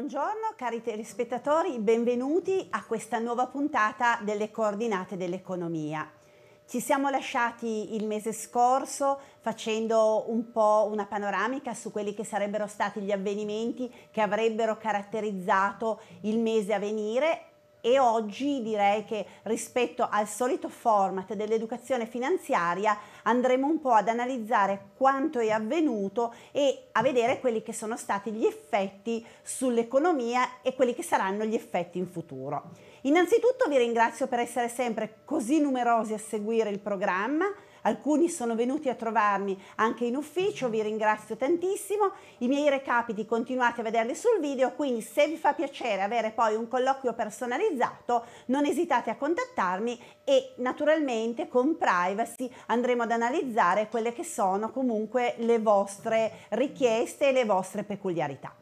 Buongiorno cari telespettatori, benvenuti a questa nuova puntata delle coordinate dell'economia. Ci siamo lasciati il mese scorso facendo un po' una panoramica su quelli che sarebbero stati gli avvenimenti che avrebbero caratterizzato il mese a venire e oggi direi che rispetto al solito format dell'educazione finanziaria andremo un po' ad analizzare quanto è avvenuto e a vedere quelli che sono stati gli effetti sull'economia e quelli che saranno gli effetti in futuro. Innanzitutto vi ringrazio per essere sempre così numerosi a seguire il programma Alcuni sono venuti a trovarmi anche in ufficio, vi ringrazio tantissimo. I miei recapiti continuate a vederli sul video, quindi se vi fa piacere avere poi un colloquio personalizzato, non esitate a contattarmi e naturalmente con privacy andremo ad analizzare quelle che sono comunque le vostre richieste e le vostre peculiarità.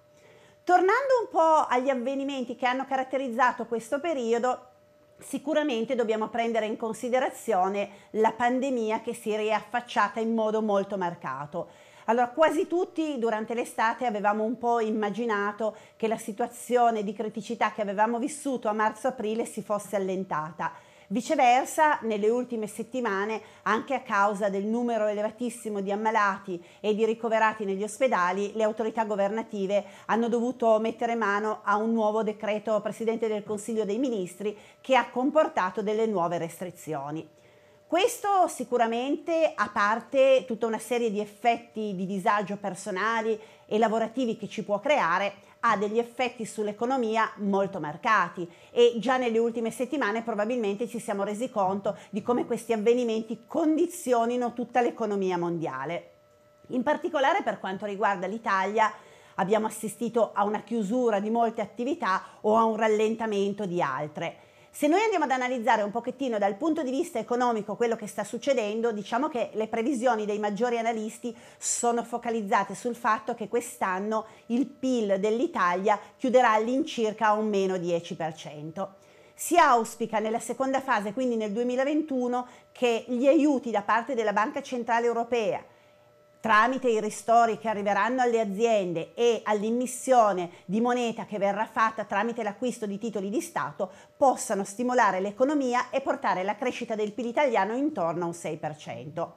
Tornando un po' agli avvenimenti che hanno caratterizzato questo periodo, sicuramente dobbiamo prendere in considerazione la pandemia che si è riaffacciata in modo molto marcato. Allora, quasi tutti durante l'estate avevamo un po' immaginato che la situazione di criticità che avevamo vissuto a marzo-aprile si fosse allentata Viceversa, nelle ultime settimane, anche a causa del numero elevatissimo di ammalati e di ricoverati negli ospedali, le autorità governative hanno dovuto mettere mano a un nuovo decreto Presidente del Consiglio dei Ministri che ha comportato delle nuove restrizioni. Questo sicuramente, a parte tutta una serie di effetti di disagio personali e lavorativi che ci può creare, ha degli effetti sull'economia molto marcati e già nelle ultime settimane probabilmente ci siamo resi conto di come questi avvenimenti condizionino tutta l'economia mondiale. In particolare per quanto riguarda l'Italia, abbiamo assistito a una chiusura di molte attività o a un rallentamento di altre. Se noi andiamo ad analizzare un pochettino dal punto di vista economico quello che sta succedendo, diciamo che le previsioni dei maggiori analisti sono focalizzate sul fatto che quest'anno il PIL dell'Italia chiuderà all'incirca un meno 10%. Si auspica nella seconda fase, quindi nel 2021, che gli aiuti da parte della Banca Centrale Europea, tramite i ristori che arriveranno alle aziende e all'immissione di moneta che verrà fatta tramite l'acquisto di titoli di Stato possano stimolare l'economia e portare la crescita del PIL italiano intorno a un 6%.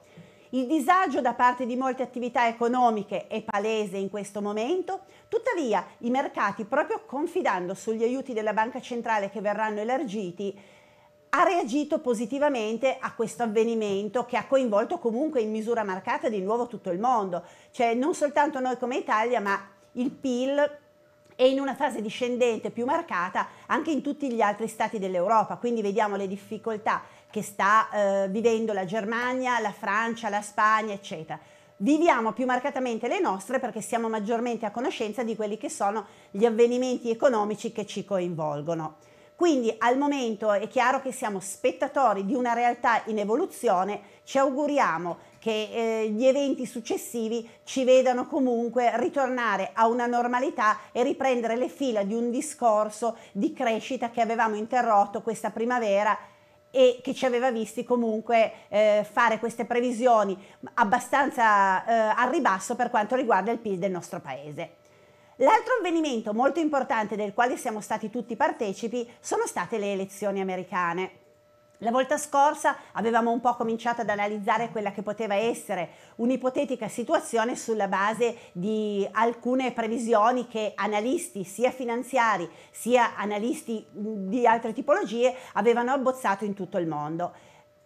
Il disagio da parte di molte attività economiche è palese in questo momento, tuttavia i mercati, proprio confidando sugli aiuti della banca centrale che verranno elargiti, ha reagito positivamente a questo avvenimento che ha coinvolto comunque in misura marcata di nuovo tutto il mondo, cioè non soltanto noi come Italia, ma il PIL è in una fase discendente più marcata anche in tutti gli altri stati dell'Europa, quindi vediamo le difficoltà che sta eh, vivendo la Germania, la Francia, la Spagna, eccetera viviamo più marcatamente le nostre perché siamo maggiormente a conoscenza di quelli che sono gli avvenimenti economici che ci coinvolgono. Quindi al momento è chiaro che siamo spettatori di una realtà in evoluzione, ci auguriamo che eh, gli eventi successivi ci vedano comunque ritornare a una normalità e riprendere le fila di un discorso di crescita che avevamo interrotto questa primavera e che ci aveva visti comunque eh, fare queste previsioni abbastanza eh, al ribasso per quanto riguarda il PIL del nostro paese. L'altro avvenimento molto importante del quale siamo stati tutti partecipi sono state le elezioni americane. La volta scorsa avevamo un po' cominciato ad analizzare quella che poteva essere un'ipotetica situazione sulla base di alcune previsioni che analisti sia finanziari sia analisti di altre tipologie avevano abbozzato in tutto il mondo.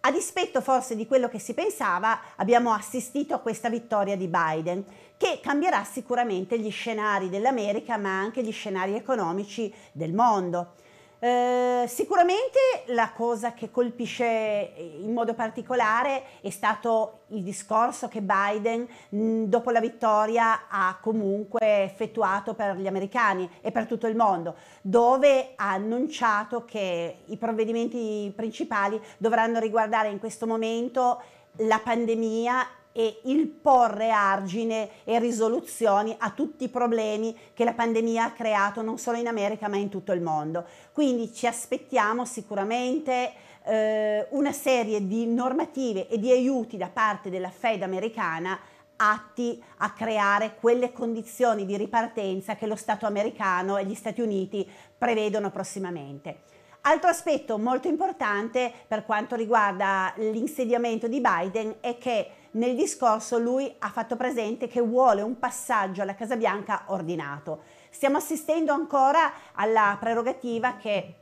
A dispetto forse di quello che si pensava, abbiamo assistito a questa vittoria di Biden che cambierà sicuramente gli scenari dell'America ma anche gli scenari economici del mondo. Eh, sicuramente la cosa che colpisce in modo particolare è stato il discorso che Biden mh, mm, dopo la vittoria ha comunque effettuato per gli americani e per tutto il mondo, dove ha annunciato che i provvedimenti principali dovranno riguardare in questo momento la pandemia e il porre argine e risoluzioni a tutti i problemi che la pandemia ha creato non solo in America ma in tutto il mondo. Quindi ci aspettiamo sicuramente eh, una serie di normative e di aiuti da parte della Fed americana atti a creare quelle condizioni di ripartenza che lo Stato americano e gli Stati Uniti prevedono prossimamente. Altro aspetto molto importante per quanto riguarda l'insediamento di Biden è che nel discorso lui ha fatto presente che vuole un passaggio alla Casa Bianca ordinato. Stiamo assistendo ancora alla prerogativa che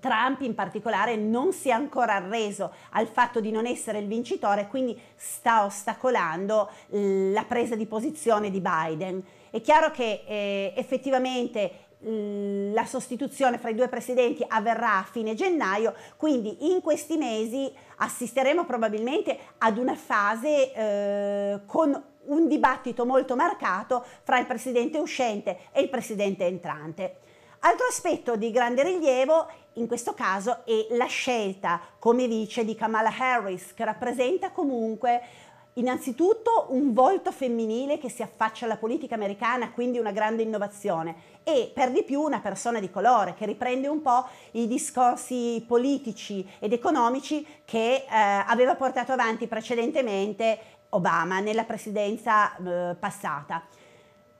Trump in particolare non si è ancora arreso al fatto di non essere il vincitore, quindi sta ostacolando la presa di posizione di Biden. È chiaro che eh, effettivamente Mm, la sostituzione fra i due presidenti avverrà a fine gennaio, quindi in questi mesi assisteremo probabilmente ad una fase eh, con un dibattito molto marcato fra il presidente uscente e il presidente entrante. Altro aspetto di grande rilievo in questo caso è la scelta come vice di Kamala Harris, che rappresenta comunque innanzitutto un volto femminile che si affaccia alla politica americana, quindi una grande innovazione, e per di più una persona di colore che riprende un po' i discorsi politici ed economici che eh, aveva portato avanti precedentemente Obama nella presidenza eh, passata.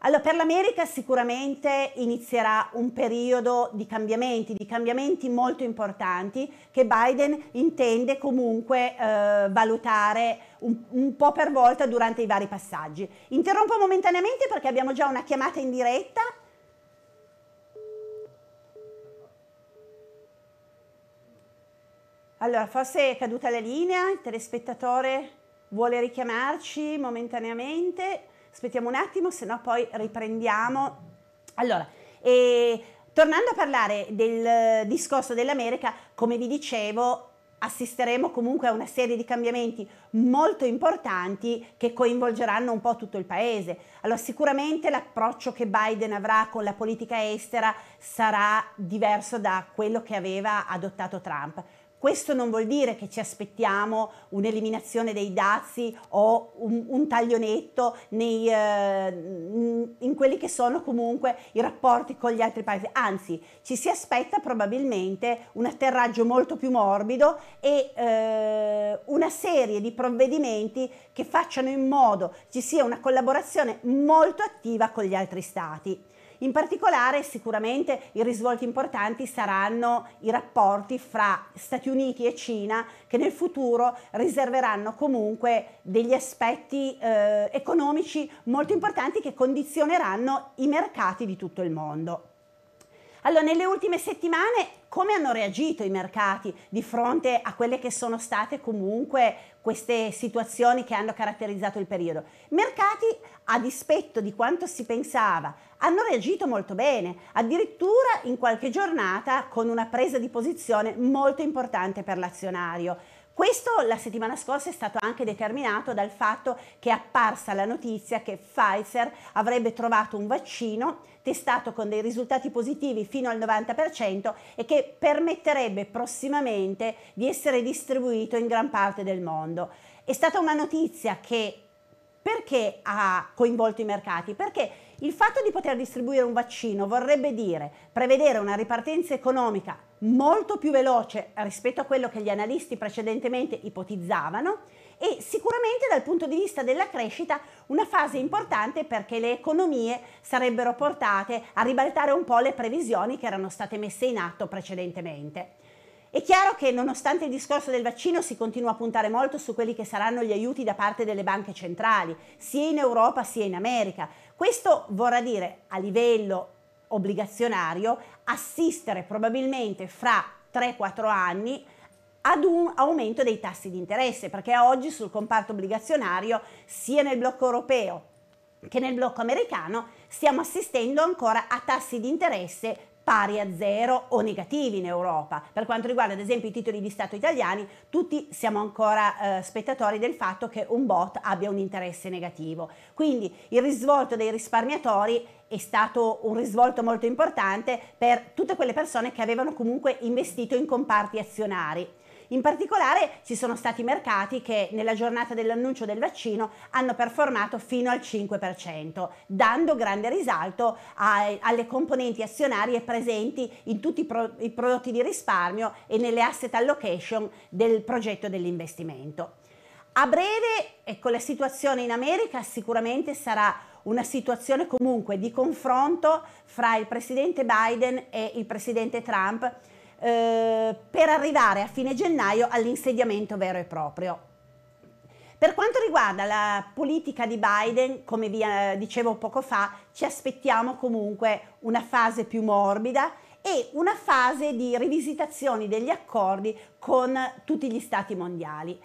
Allora, per l'America sicuramente inizierà un periodo di cambiamenti, di cambiamenti molto importanti che Biden intende comunque eh, valutare un, un, po' per volta durante i vari passaggi. Interrompo momentaneamente perché abbiamo già una chiamata in diretta. Allora, forse è caduta la linea, il telespettatore vuole richiamarci momentaneamente. Aspettiamo un attimo, se no poi riprendiamo. Allora, e tornando a parlare del discorso dell'America, come vi dicevo, assisteremo comunque a una serie di cambiamenti molto importanti che coinvolgeranno un po' tutto il paese. Allora sicuramente l'approccio che Biden avrà con la politica estera sarà diverso da quello che aveva adottato Trump. Questo non vuol dire che ci aspettiamo un'eliminazione dei dazi o un, un taglionetto nei, eh, in quelli che sono comunque i rapporti con gli altri paesi, anzi ci si aspetta probabilmente un atterraggio molto più morbido e eh, una serie di provvedimenti che facciano in modo ci sia una collaborazione molto attiva con gli altri stati. In particolare sicuramente i risvolti importanti saranno i rapporti fra Stati Uniti e Cina che nel futuro riserveranno comunque degli aspetti eh, economici molto importanti che condizioneranno i mercati di tutto il mondo. Allora, nelle ultime settimane come hanno reagito i mercati di fronte a quelle che sono state comunque queste situazioni che hanno caratterizzato il periodo. Mercati, a dispetto di quanto si pensava, hanno reagito molto bene, addirittura in qualche giornata con una presa di posizione molto importante per l'azionario. Questo la settimana scorsa è stato anche determinato dal fatto che è apparsa la notizia che Pfizer avrebbe trovato un vaccino testato con dei risultati positivi fino al 90% e che permetterebbe prossimamente di essere distribuito in gran parte del mondo. È stata una notizia che perché ha coinvolto i mercati? Perché il fatto di poter distribuire un vaccino vorrebbe dire prevedere una ripartenza economica molto più veloce rispetto a quello che gli analisti precedentemente ipotizzavano e sicuramente dal punto di vista della crescita una fase importante perché le economie sarebbero portate a ribaltare un po' le previsioni che erano state messe in atto precedentemente. È chiaro che nonostante il discorso del vaccino si continua a puntare molto su quelli che saranno gli aiuti da parte delle banche centrali, sia in Europa sia in America. Questo vorrà dire a livello obbligazionario assistere probabilmente fra 3-4 anni ad un aumento dei tassi di interesse, perché oggi sul comparto obbligazionario, sia nel blocco europeo che nel blocco americano, stiamo assistendo ancora a tassi di interesse pari a zero o negativi in Europa. Per quanto riguarda ad esempio i titoli di Stato italiani, tutti siamo ancora eh, spettatori del fatto che un bot abbia un interesse negativo. Quindi il risvolto dei risparmiatori è stato un risvolto molto importante per tutte quelle persone che avevano comunque investito in comparti azionari in particolare ci sono stati mercati che nella giornata dell'annuncio del vaccino hanno performato fino al 5%, dando grande risalto a, alle componenti azionarie presenti in tutti i, pro, i prodotti di risparmio e nelle asset allocation del progetto dell'investimento. A breve, ecco, la situazione in America sicuramente sarà una situazione comunque di confronto fra il presidente Biden e il presidente Trump eh, per arrivare a fine gennaio all'insediamento vero e proprio. Per quanto riguarda la politica di Biden, come vi eh, dicevo poco fa, ci aspettiamo comunque una fase più morbida e una fase di rivisitazioni degli accordi con tutti gli stati mondiali.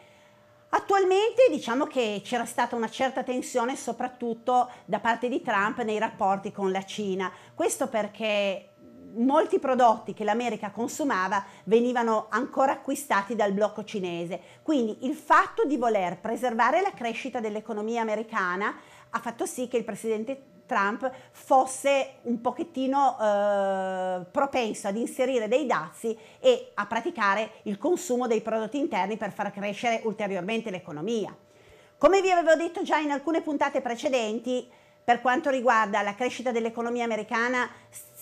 Attualmente diciamo che c'era stata una certa tensione soprattutto da parte di Trump nei rapporti con la Cina, questo perché molti prodotti che l'America consumava venivano ancora acquistati dal blocco cinese. Quindi il fatto di voler preservare la crescita dell'economia americana ha fatto sì che il presidente Trump fosse un pochettino eh, propenso ad inserire dei dazi e a praticare il consumo dei prodotti interni per far crescere ulteriormente l'economia. Come vi avevo detto già in alcune puntate precedenti, per quanto riguarda la crescita dell'economia americana,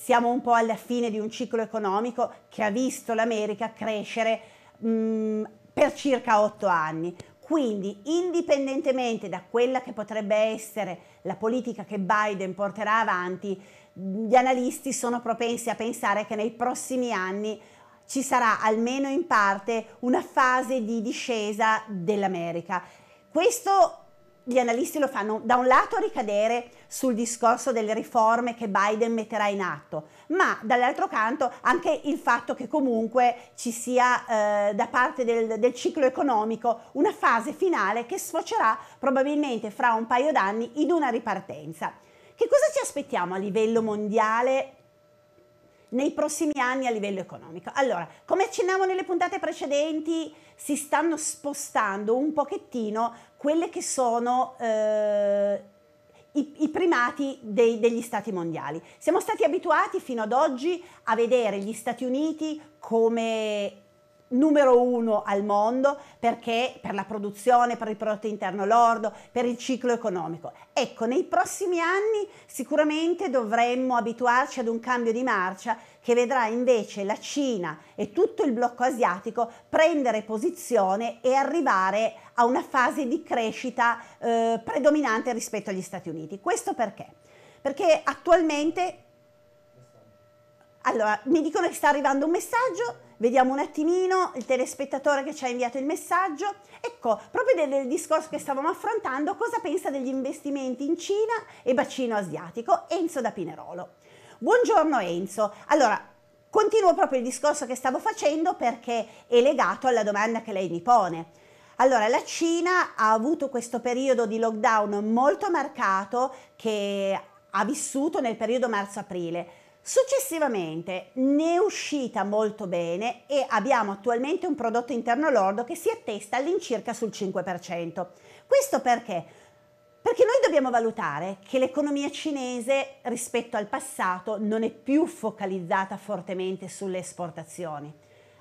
siamo un po' alla fine di un ciclo economico che ha visto l'America crescere mh, mm, per circa otto anni. Quindi, indipendentemente da quella che potrebbe essere la politica che Biden porterà avanti, gli analisti sono propensi a pensare che nei prossimi anni ci sarà almeno in parte una fase di discesa dell'America. Questo gli analisti lo fanno da un lato ricadere sul discorso delle riforme che Biden metterà in atto, ma dall'altro canto anche il fatto che comunque ci sia eh, da parte del, del, ciclo economico una fase finale che sfocerà probabilmente fra un paio d'anni in una ripartenza. Che cosa ci aspettiamo a livello mondiale? nei prossimi anni a livello economico. Allora, come accennavo nelle puntate precedenti, si stanno spostando un pochettino quelle che sono eh, i, i, primati dei, degli stati mondiali. Siamo stati abituati fino ad oggi a vedere gli Stati Uniti come numero uno al mondo perché per la produzione, per il prodotto interno lordo, per il ciclo economico. Ecco, nei prossimi anni sicuramente dovremmo abituarci ad un cambio di marcia che vedrà invece la Cina e tutto il blocco asiatico prendere posizione e arrivare a una fase di crescita eh, predominante rispetto agli Stati Uniti. Questo perché? Perché attualmente... Allora, mi dicono che sta arrivando un messaggio vediamo un attimino il telespettatore che ci ha inviato il messaggio. Ecco, proprio del, del discorso che stavamo affrontando, cosa pensa degli investimenti in Cina e bacino asiatico? Enzo da Pinerolo. Buongiorno Enzo. Allora, continuo proprio il discorso che stavo facendo perché è legato alla domanda che lei mi pone. Allora, la Cina ha avuto questo periodo di lockdown molto marcato che ha vissuto nel periodo marzo-aprile Successivamente ne è uscita molto bene e abbiamo attualmente un prodotto interno lordo che si attesta all'incirca sul 5%. Questo perché? Perché noi dobbiamo valutare che l'economia cinese rispetto al passato non è più focalizzata fortemente sulle esportazioni.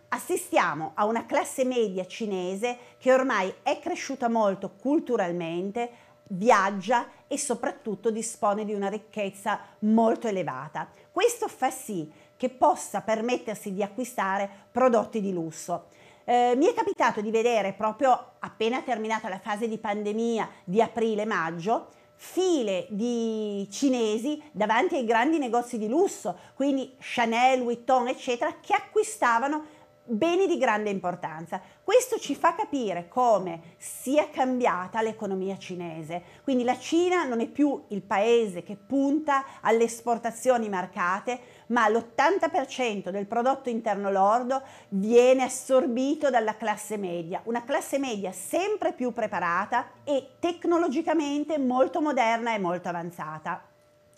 Assistiamo a una classe media cinese che ormai è cresciuta molto culturalmente, viaggia e soprattutto dispone di una ricchezza molto elevata. Questo fa sì che possa permettersi di acquistare prodotti di lusso. Eh, mi è capitato di vedere proprio appena terminata la fase di pandemia di aprile-maggio file di cinesi davanti ai grandi negozi di lusso, quindi Chanel, Vuitton, eccetera, che acquistavano beni di grande importanza. Questo ci fa capire come sia cambiata l'economia cinese. Quindi la Cina non è più il paese che punta alle esportazioni marcate, ma l'80% del prodotto interno lordo viene assorbito dalla classe media, una classe media sempre più preparata e tecnologicamente molto moderna e molto avanzata.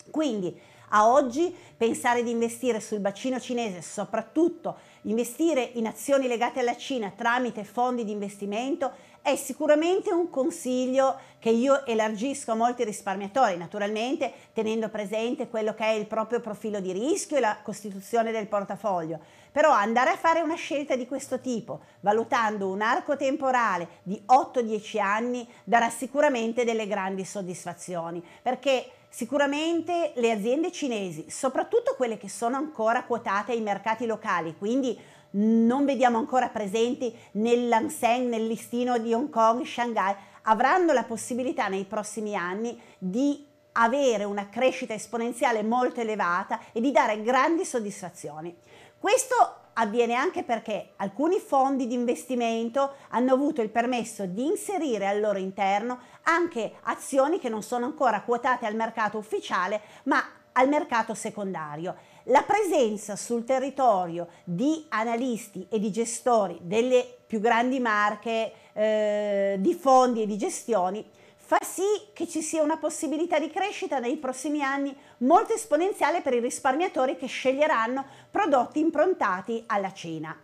Quindi a oggi pensare di investire sul bacino cinese, soprattutto investire in azioni legate alla Cina tramite fondi di investimento, è sicuramente un consiglio che io elargisco a molti risparmiatori, naturalmente tenendo presente quello che è il proprio profilo di rischio e la costituzione del portafoglio. Però andare a fare una scelta di questo tipo, valutando un arco temporale di 8-10 anni, darà sicuramente delle grandi soddisfazioni, perché Sicuramente le aziende cinesi, soprattutto quelle che sono ancora quotate ai mercati locali, quindi non vediamo ancora presenti nell'Anseng, nel listino di Hong Kong, Shanghai, avranno la possibilità nei prossimi anni di avere una crescita esponenziale molto elevata e di dare grandi soddisfazioni. Questo avviene anche perché alcuni fondi di investimento hanno avuto il permesso di inserire al loro interno anche azioni che non sono ancora quotate al mercato ufficiale, ma al mercato secondario. La presenza sul territorio di analisti e di gestori delle più grandi marche eh, di fondi e di gestioni fa sì che ci sia una possibilità di crescita nei prossimi anni molto esponenziale per i risparmiatori che sceglieranno prodotti improntati alla Cina.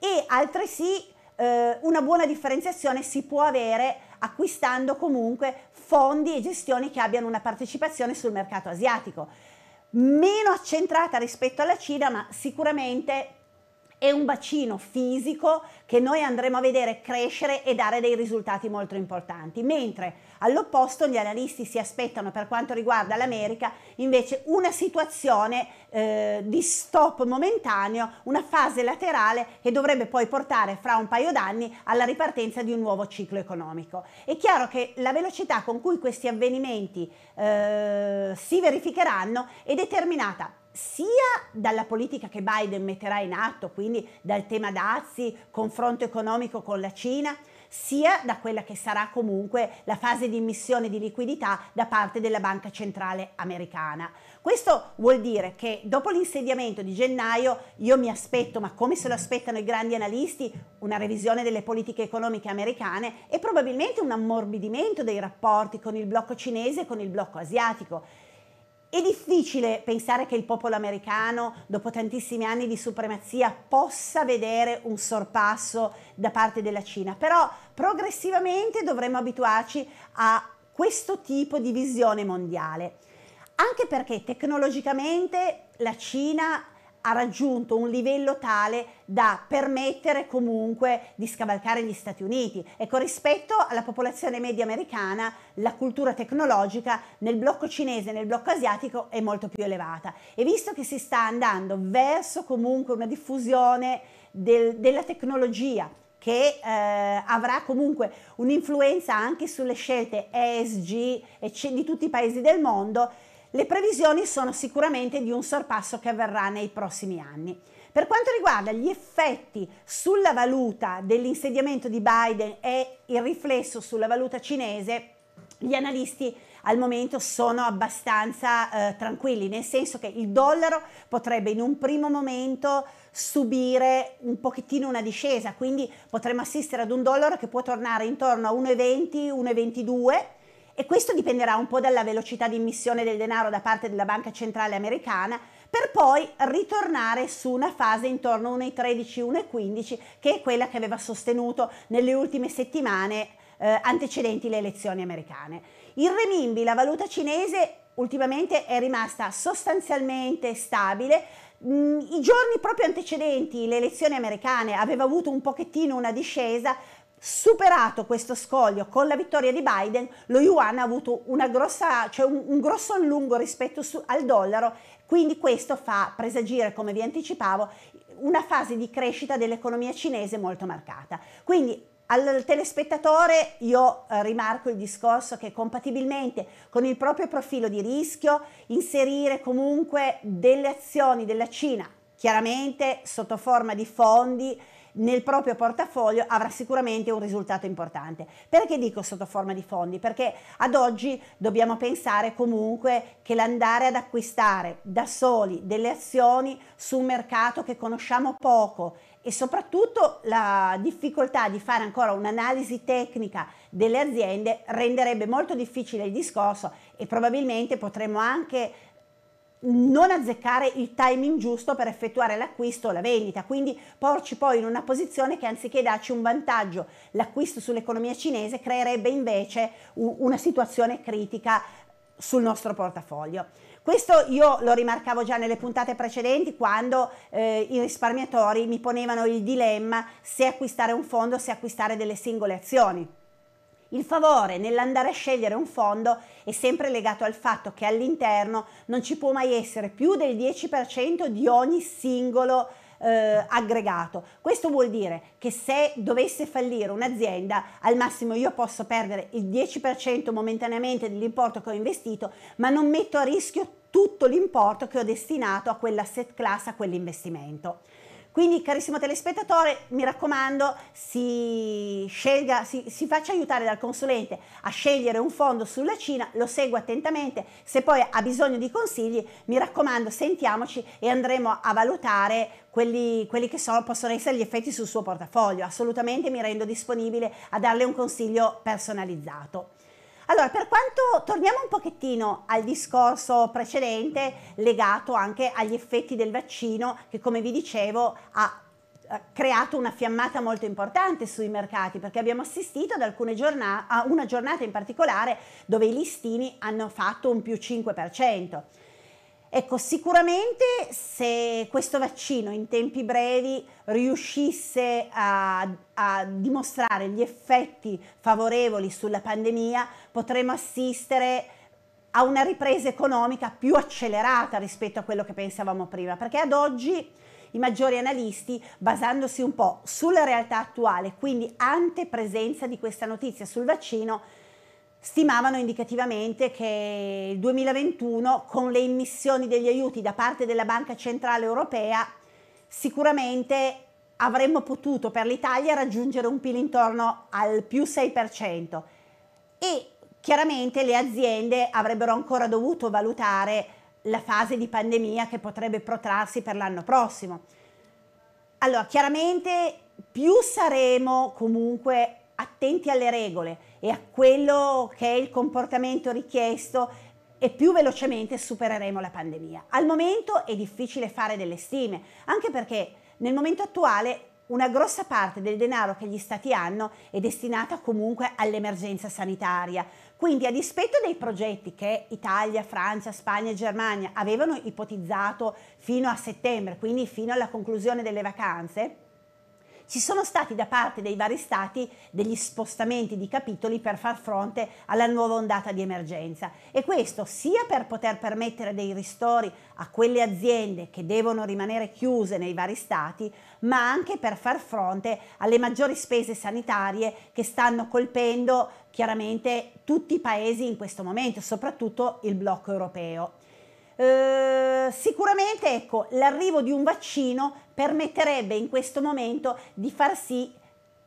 E altresì eh, una buona differenziazione si può avere acquistando comunque fondi e gestioni che abbiano una partecipazione sul mercato asiatico meno accentrata rispetto alla Cina, ma sicuramente è un bacino fisico che noi andremo a vedere crescere e dare dei risultati molto importanti, mentre all'opposto gli analisti si aspettano per quanto riguarda l'America invece una situazione eh, di stop momentaneo, una fase laterale che dovrebbe poi portare fra un paio d'anni alla ripartenza di un nuovo ciclo economico. È chiaro che la velocità con cui questi avvenimenti eh, si verificheranno è determinata sia dalla politica che Biden metterà in atto, quindi dal tema dazi, confronto economico con la Cina, sia da quella che sarà comunque la fase di immissione di liquidità da parte della Banca Centrale Americana. Questo vuol dire che dopo l'insediamento di gennaio io mi aspetto, ma come se lo aspettano i grandi analisti, una revisione delle politiche economiche americane e probabilmente un ammorbidimento dei rapporti con il blocco cinese e con il blocco asiatico. È difficile pensare che il popolo americano, dopo tantissimi anni di supremazia, possa vedere un sorpasso da parte della Cina, però progressivamente dovremmo abituarci a questo tipo di visione mondiale, anche perché tecnologicamente la Cina ha raggiunto un livello tale da permettere comunque di scavalcare gli Stati Uniti. Ecco, rispetto alla popolazione media americana, la cultura tecnologica nel blocco cinese e nel blocco asiatico è molto più elevata. E visto che si sta andando verso comunque una diffusione del, della tecnologia, che eh, avrà comunque un'influenza anche sulle scelte ESG di tutti i paesi del mondo, le previsioni sono sicuramente di un sorpasso che avverrà nei prossimi anni. Per quanto riguarda gli effetti sulla valuta dell'insediamento di Biden e il riflesso sulla valuta cinese, gli analisti al momento sono abbastanza eh, tranquilli, nel senso che il dollaro potrebbe in un primo momento subire un pochettino una discesa, quindi potremmo assistere ad un dollaro che può tornare intorno a 1,20, 1,22 e questo dipenderà un po' dalla velocità di immissione del denaro da parte della Banca Centrale Americana, per poi ritornare su una fase intorno ai 1,13-1,15 che è quella che aveva sostenuto nelle ultime settimane eh, antecedenti le elezioni americane. Il renminbi, la valuta cinese, ultimamente è rimasta sostanzialmente stabile. Mm, I giorni proprio antecedenti le elezioni americane aveva avuto un pochettino una discesa, superato questo scoglio con la vittoria di Biden, lo yuan ha avuto grossa, cioè un, un, grosso allungo rispetto su, al dollaro, quindi questo fa presagire, come vi anticipavo, una fase di crescita dell'economia cinese molto marcata. Quindi al telespettatore io eh, rimarco il discorso che compatibilmente con il proprio profilo di rischio inserire comunque delle azioni della Cina, chiaramente sotto forma di fondi, nel proprio portafoglio avrà sicuramente un risultato importante. Perché dico sotto forma di fondi? Perché ad oggi dobbiamo pensare comunque che l'andare ad acquistare da soli delle azioni su un mercato che conosciamo poco e soprattutto la difficoltà di fare ancora un'analisi tecnica delle aziende renderebbe molto difficile il discorso e probabilmente potremmo anche non azzeccare il timing giusto per effettuare l'acquisto o la vendita, quindi porci poi in una posizione che anziché darci un vantaggio l'acquisto sull'economia cinese creerebbe invece una situazione critica sul nostro portafoglio. Questo io lo rimarcavo già nelle puntate precedenti quando eh, i risparmiatori mi ponevano il dilemma se acquistare un fondo o se acquistare delle singole azioni. Il favore nell'andare a scegliere un fondo è sempre legato al fatto che all'interno non ci può mai essere più del 10% di ogni singolo eh, aggregato. Questo vuol dire che se dovesse fallire un'azienda, al massimo io posso perdere il 10% momentaneamente dell'importo che ho investito, ma non metto a rischio tutto l'importo che ho destinato a quell'asset class, a quell'investimento. Quindi, carissimo telespettatore, mi raccomando, si, scelga, si, si faccia aiutare dal consulente a scegliere un fondo sulla Cina, lo segua attentamente, se poi ha bisogno di consigli, mi raccomando, sentiamoci e andremo a valutare quelli, quelli, che sono, possono essere gli effetti sul suo portafoglio. Assolutamente mi rendo disponibile a darle un consiglio personalizzato. Allora, per quanto torniamo un pochettino al discorso precedente legato anche agli effetti del vaccino che come vi dicevo ha eh, creato una fiammata molto importante sui mercati perché abbiamo assistito ad alcune giornate, a una giornata in particolare dove i listini hanno fatto un più 5%. Ecco, sicuramente se questo vaccino in tempi brevi riuscisse a, a, dimostrare gli effetti favorevoli sulla pandemia, potremmo assistere a una ripresa economica più accelerata rispetto a quello che pensavamo prima, perché ad oggi i maggiori analisti, basandosi un po' sulla realtà attuale, quindi ante presenza di questa notizia sul vaccino, stimavano indicativamente che il 2021 con le emissioni degli aiuti da parte della Banca Centrale Europea sicuramente avremmo potuto per l'Italia raggiungere un PIL intorno al più 6% e chiaramente le aziende avrebbero ancora dovuto valutare la fase di pandemia che potrebbe protrarsi per l'anno prossimo. Allora, chiaramente più saremo comunque attenti alle regole, e a quello che è il comportamento richiesto e più velocemente supereremo la pandemia. Al momento è difficile fare delle stime, anche perché nel momento attuale una grossa parte del denaro che gli stati hanno è destinata comunque all'emergenza sanitaria. Quindi a dispetto dei progetti che Italia, Francia, Spagna e Germania avevano ipotizzato fino a settembre, quindi fino alla conclusione delle vacanze, ci sono stati da parte dei vari stati degli spostamenti di capitoli per far fronte alla nuova ondata di emergenza e questo sia per poter permettere dei ristori a quelle aziende che devono rimanere chiuse nei vari stati, ma anche per far fronte alle maggiori spese sanitarie che stanno colpendo chiaramente tutti i paesi in questo momento, soprattutto il blocco europeo. Eh, sicuramente ecco, l'arrivo di un vaccino permetterebbe in questo momento di far sì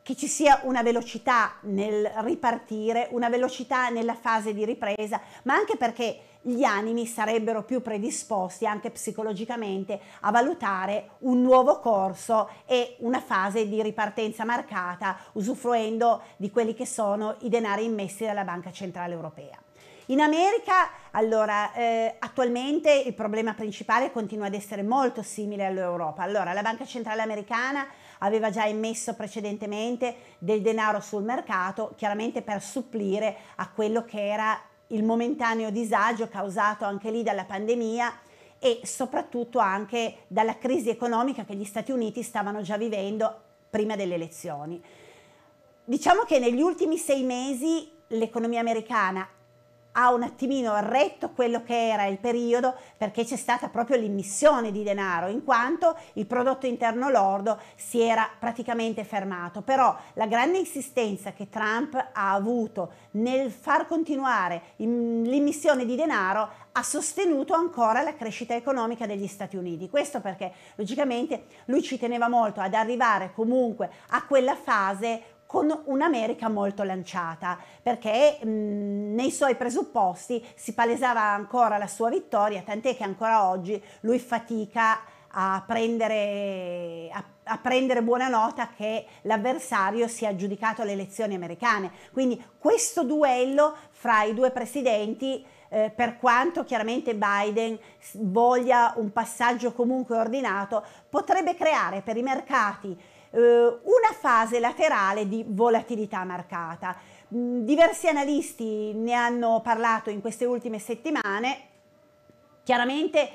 che ci sia una velocità nel ripartire, una velocità nella fase di ripresa, ma anche perché gli animi sarebbero più predisposti anche psicologicamente a valutare un nuovo corso e una fase di ripartenza marcata, usufruendo di quelli che sono i denari immessi dalla Banca Centrale Europea. In America, allora, eh, attualmente il problema principale continua ad essere molto simile all'Europa. Allora, la Banca Centrale Americana aveva già emesso precedentemente del denaro sul mercato, chiaramente per supplire a quello che era il momentaneo disagio causato anche lì dalla pandemia e soprattutto anche dalla crisi economica che gli Stati Uniti stavano già vivendo prima delle elezioni. Diciamo che negli ultimi sei mesi l'economia americana ha un attimino retto quello che era il periodo perché c'è stata proprio l'immissione di denaro in quanto il prodotto interno lordo si era praticamente fermato però la grande insistenza che Trump ha avuto nel far continuare l'immissione di denaro ha sostenuto ancora la crescita economica degli Stati Uniti questo perché logicamente lui ci teneva molto ad arrivare comunque a quella fase con un'America molto lanciata, perché mh, nei suoi presupposti si palesava ancora la sua vittoria, tant'è che ancora oggi lui fatica a prendere, a, a prendere, buona nota che l'avversario si è aggiudicato le elezioni americane. Quindi questo duello fra i due presidenti, eh, per quanto chiaramente Biden voglia un passaggio comunque ordinato, potrebbe creare per i mercati eh, una fase laterale di volatilità marcata. Mm, diversi analisti ne hanno parlato in queste ultime settimane, chiaramente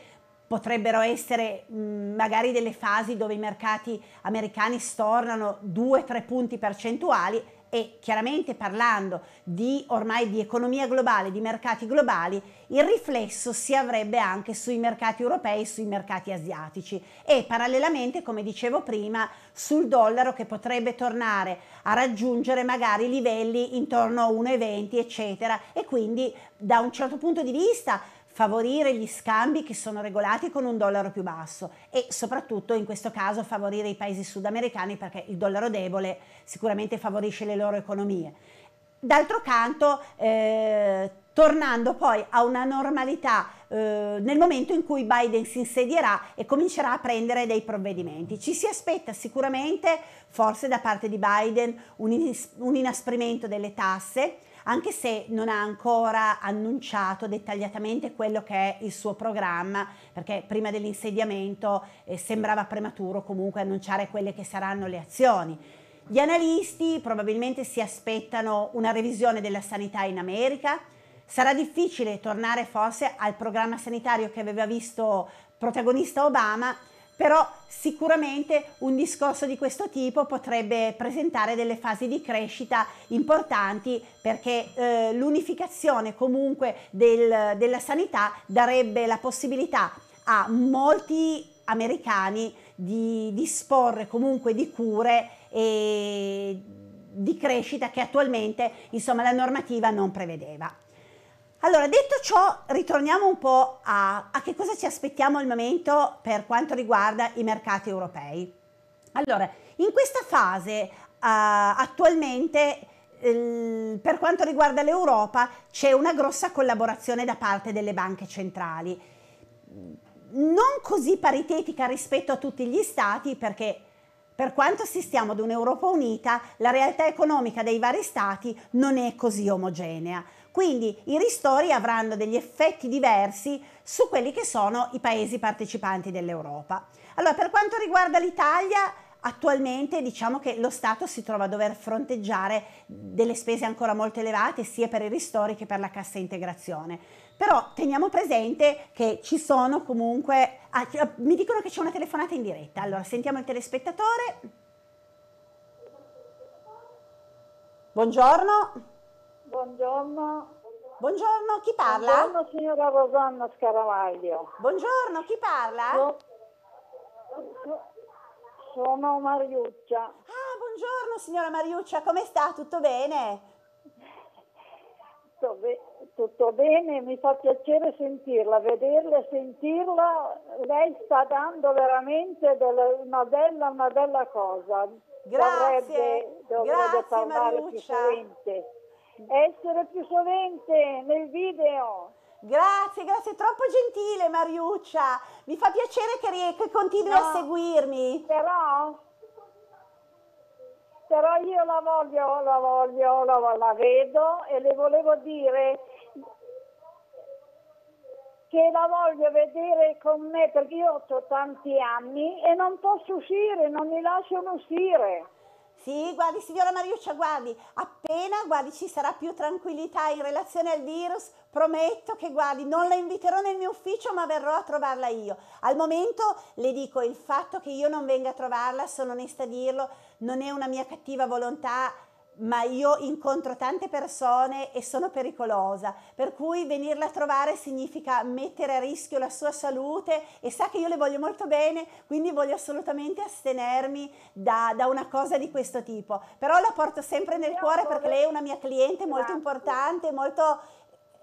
potrebbero essere mm, magari delle fasi dove i mercati americani stornano 2-3 punti percentuali e chiaramente parlando di ormai di economia globale, di mercati globali, il riflesso si avrebbe anche sui mercati europei sui mercati asiatici e parallelamente, come dicevo prima, sul dollaro che potrebbe tornare a raggiungere magari livelli intorno a 1,20 eccetera e quindi da un certo punto di vista favorire gli scambi che sono regolati con un dollaro più basso e soprattutto in questo caso favorire i paesi sudamericani perché il dollaro debole sicuramente favorisce le loro economie. D'altro canto, eh, tornando poi a una normalità eh, nel momento in cui Biden si insedierà e comincerà a prendere dei provvedimenti. Ci si aspetta sicuramente, forse da parte di Biden, un, un inasprimento delle tasse, anche se non ha ancora annunciato dettagliatamente quello che è il suo programma, perché prima dell'insediamento eh, sembrava prematuro comunque annunciare quelle che saranno le azioni. Gli analisti probabilmente si aspettano una revisione della sanità in America, sarà difficile tornare forse al programma sanitario che aveva visto protagonista Obama, però sicuramente un discorso di questo tipo potrebbe presentare delle fasi di crescita importanti perché eh, l'unificazione comunque del, della sanità darebbe la possibilità a molti americani di disporre comunque di cure e di crescita che attualmente insomma la normativa non prevedeva. Allora, detto ciò, ritorniamo un po' a, a, che cosa ci aspettiamo al momento per quanto riguarda i mercati europei. Allora, in questa fase uh, attualmente per quanto riguarda l'Europa c'è una grossa collaborazione da parte delle banche centrali, non così paritetica rispetto a tutti gli stati perché per quanto assistiamo ad un'Europa unita, la realtà economica dei vari stati non è così omogenea. Quindi i ristori avranno degli effetti diversi su quelli che sono i paesi partecipanti dell'Europa. Allora, per quanto riguarda l'Italia, attualmente diciamo che lo Stato si trova a dover fronteggiare delle spese ancora molto elevate sia per i ristori che per la cassa integrazione. Però teniamo presente che ci sono comunque... Ah, ah mi dicono che c'è una telefonata in diretta, allora sentiamo il telespettatore. Buongiorno. Buongiorno. Buongiorno, chi parla? Buongiorno signora Rosanna Scaravaglio. Buongiorno, chi parla? sono Mariuccia. Ah, buongiorno signora Mariuccia, come sta? Tutto bene? Tutto, be- tutto bene, mi fa piacere sentirla, vederla e sentirla. Lei sta dando veramente delle, una bella, una bella cosa. Grazie, dovrebbe, dovrebbe grazie Mariuccia essere più sovente nel video. Grazie, grazie, troppo gentile Mariuccia, mi fa piacere che, che continui no, a seguirmi. Però, però io la voglio, la voglio, la, la vedo e le volevo dire che la voglio vedere con me perché io ho tanti anni e non posso uscire, non mi lasciano uscire. Sì, guardi signora Mariuccia, guardi, appena guardi, ci sarà più tranquillità in relazione al virus, prometto che guardi, non la inviterò nel mio ufficio ma verrò a trovarla io. Al momento le dico il fatto che io non venga a trovarla, sono onesta a dirlo, non è una mia cattiva volontà, ma io incontro tante persone e sono pericolosa, per cui venirla a trovare significa mettere a rischio la sua salute e sa che io le voglio molto bene, quindi voglio assolutamente astenermi da, da una cosa di questo tipo. Però la porto sempre nel cuore perché lei è una mia cliente molto importante, molto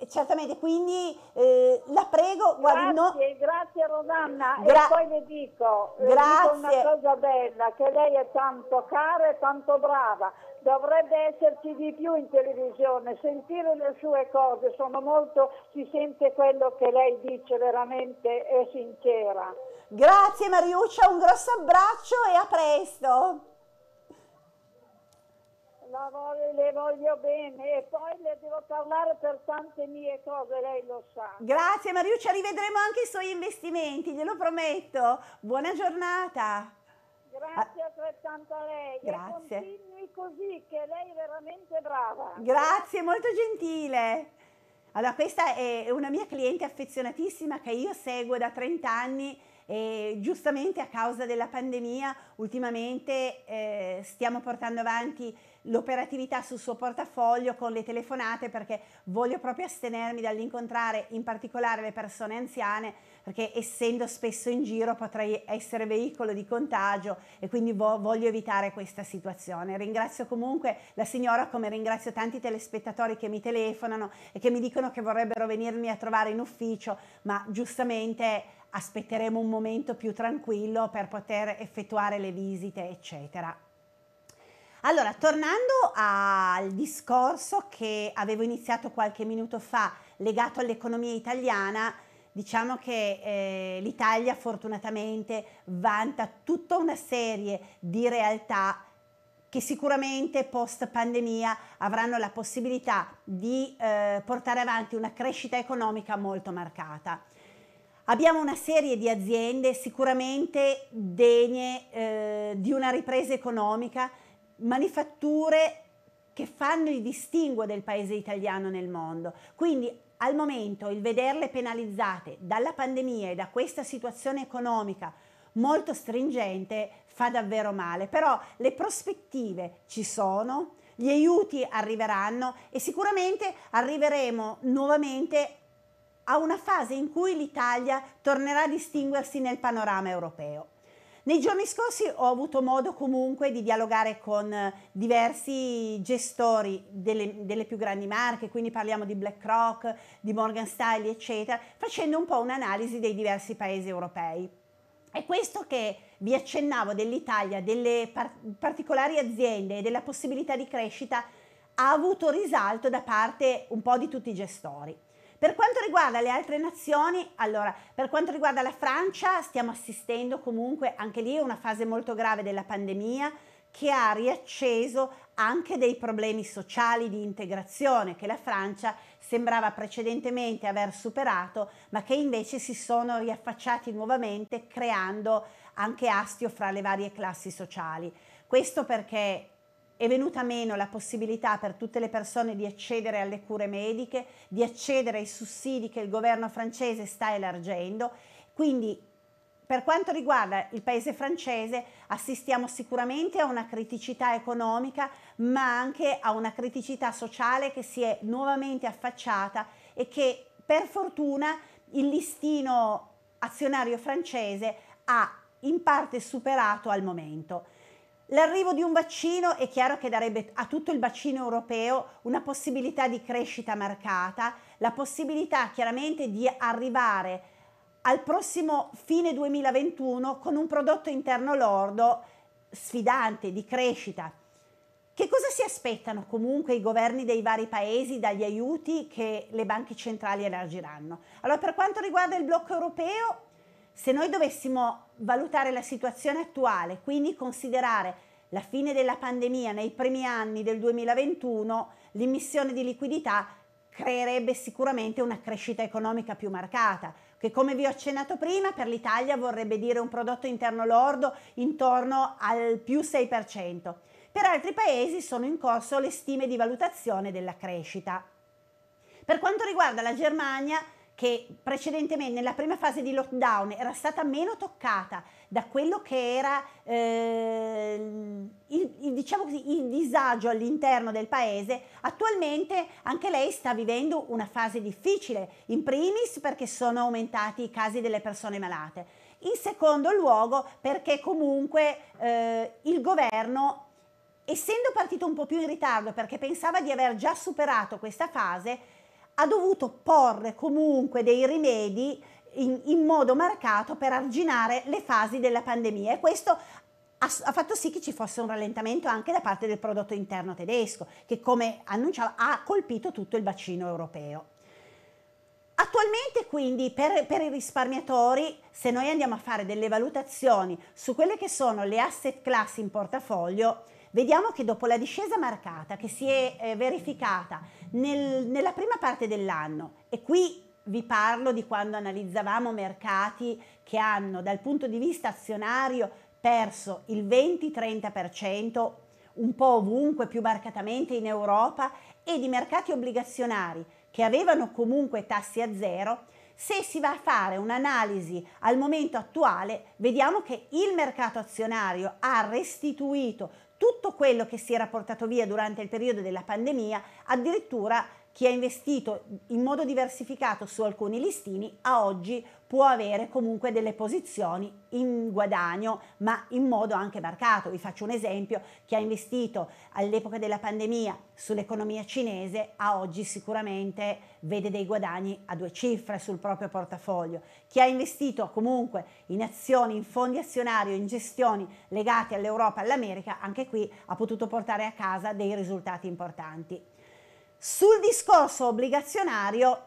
certamente, quindi eh, la prego. Guardi, grazie, no... grazie Rosanna. Gra e poi le dico, le eh, dico, una cosa bella, che lei è tanto cara e tanto brava. Dovrebbe esserci di più in televisione, sentire le sue cose, sono molto, si sente quello che lei dice, veramente è sincera. Grazie Mariuccia, un grosso abbraccio e a presto la voglio, le voglio bene e poi le devo parlare per tante mie cose, lei lo sa. Grazie Mariu, ci rivedremo anche i suoi investimenti, glielo prometto. Buona giornata. Grazie ah. altrettanto a lei. Grazie. E continui così che lei è veramente brava. Grazie, molto gentile. Allora, questa è una mia cliente affezionatissima che io seguo da 30 anni e giustamente a causa della pandemia ultimamente eh, stiamo portando avanti l'operatività sul suo portafoglio con le telefonate perché voglio proprio astenermi dall'incontrare in particolare le persone anziane perché essendo spesso in giro potrei essere veicolo di contagio e quindi voglio evitare questa situazione. Ringrazio comunque la signora come ringrazio tanti telespettatori che mi telefonano e che mi dicono che vorrebbero venirmi a trovare in ufficio ma giustamente aspetteremo un momento più tranquillo per poter effettuare le visite eccetera. Allora, tornando al discorso che avevo iniziato qualche minuto fa legato all'economia italiana, diciamo che eh, l'Italia fortunatamente vanta tutta una serie di realtà che sicuramente post pandemia avranno la possibilità di eh, portare avanti una crescita economica molto marcata. Abbiamo una serie di aziende sicuramente degne eh, di una ripresa economica manifatture che fanno il distinguo del paese italiano nel mondo. Quindi al momento il vederle penalizzate dalla pandemia e da questa situazione economica molto stringente fa davvero male, però le prospettive ci sono, gli aiuti arriveranno e sicuramente arriveremo nuovamente a una fase in cui l'Italia tornerà a distinguersi nel panorama europeo. Nei giorni scorsi ho avuto modo comunque di dialogare con eh, diversi gestori delle, delle più grandi marche, quindi parliamo di BlackRock, di Morgan Stanley, eccetera, facendo un po' un'analisi dei diversi paesi europei. È questo che vi accennavo dell'Italia, delle par particolari aziende e della possibilità di crescita ha avuto risalto da parte un po' di tutti i gestori. Per quanto riguarda le altre nazioni, allora, per quanto riguarda la Francia, stiamo assistendo comunque anche lì a una fase molto grave della pandemia che ha riacceso anche dei problemi sociali di integrazione che la Francia sembrava precedentemente aver superato, ma che invece si sono riaffacciati nuovamente creando anche astio fra le varie classi sociali. Questo perché è venuta meno la possibilità per tutte le persone di accedere alle cure mediche, di accedere ai sussidi che il governo francese sta elargendo, quindi per quanto riguarda il paese francese assistiamo sicuramente a una criticità economica ma anche a una criticità sociale che si è nuovamente affacciata e che per fortuna il listino azionario francese ha in parte superato al momento. L'arrivo di un vaccino è chiaro che darebbe a tutto il bacino europeo una possibilità di crescita marcata, la possibilità chiaramente di arrivare al prossimo fine 2021 con un prodotto interno lordo sfidante di crescita. Che cosa si aspettano comunque i governi dei vari paesi dagli aiuti che le banche centrali elargiranno? Allora, per quanto riguarda il blocco europeo, se noi dovessimo valutare la situazione attuale, quindi considerare la fine della pandemia nei primi anni del 2021, l'immissione di liquidità creerebbe sicuramente una crescita economica più marcata, che come vi ho accennato prima per l'Italia vorrebbe dire un prodotto interno lordo intorno al più 6%. Per altri paesi sono in corso le stime di valutazione della crescita. Per quanto riguarda la Germania, che precedentemente nella prima fase di lockdown era stata meno toccata da quello che era eh, il, il, diciamo così, il disagio all'interno del paese, attualmente anche lei sta vivendo una fase difficile, in primis perché sono aumentati i casi delle persone malate, in secondo luogo perché comunque eh, il governo, essendo partito un po' più in ritardo perché pensava di aver già superato questa fase, ha dovuto porre comunque dei rimedi in, in modo marcato per arginare le fasi della pandemia e questo ha, fatto sì che ci fosse un rallentamento anche da parte del prodotto interno tedesco, che come annunciava ha colpito tutto il bacino europeo. Attualmente quindi per, per, i risparmiatori, se noi andiamo a fare delle valutazioni su quelle che sono le asset class in portafoglio, vediamo che dopo la discesa marcata che si è eh, verificata nel, nella prima parte dell'anno, e qui vi parlo di quando analizzavamo mercati che hanno dal punto di vista azionario perso il 20-30% un po' ovunque, più marcatamente in Europa, e di mercati obbligazionari che avevano comunque tassi a zero, se si va a fare un'analisi al momento attuale, vediamo che il mercato azionario ha restituito tutto quello che si era portato via durante il periodo della pandemia addirittura chi ha investito in modo diversificato su alcuni listini a oggi può avere comunque delle posizioni in guadagno, ma in modo anche marcato. Vi faccio un esempio, chi ha investito all'epoca della pandemia sull'economia cinese a oggi sicuramente vede dei guadagni a due cifre sul proprio portafoglio. Chi ha investito comunque in azioni, in fondi azionari o in gestioni legate all'Europa, all'America, anche qui ha potuto portare a casa dei risultati importanti. Sul discorso obbligazionario,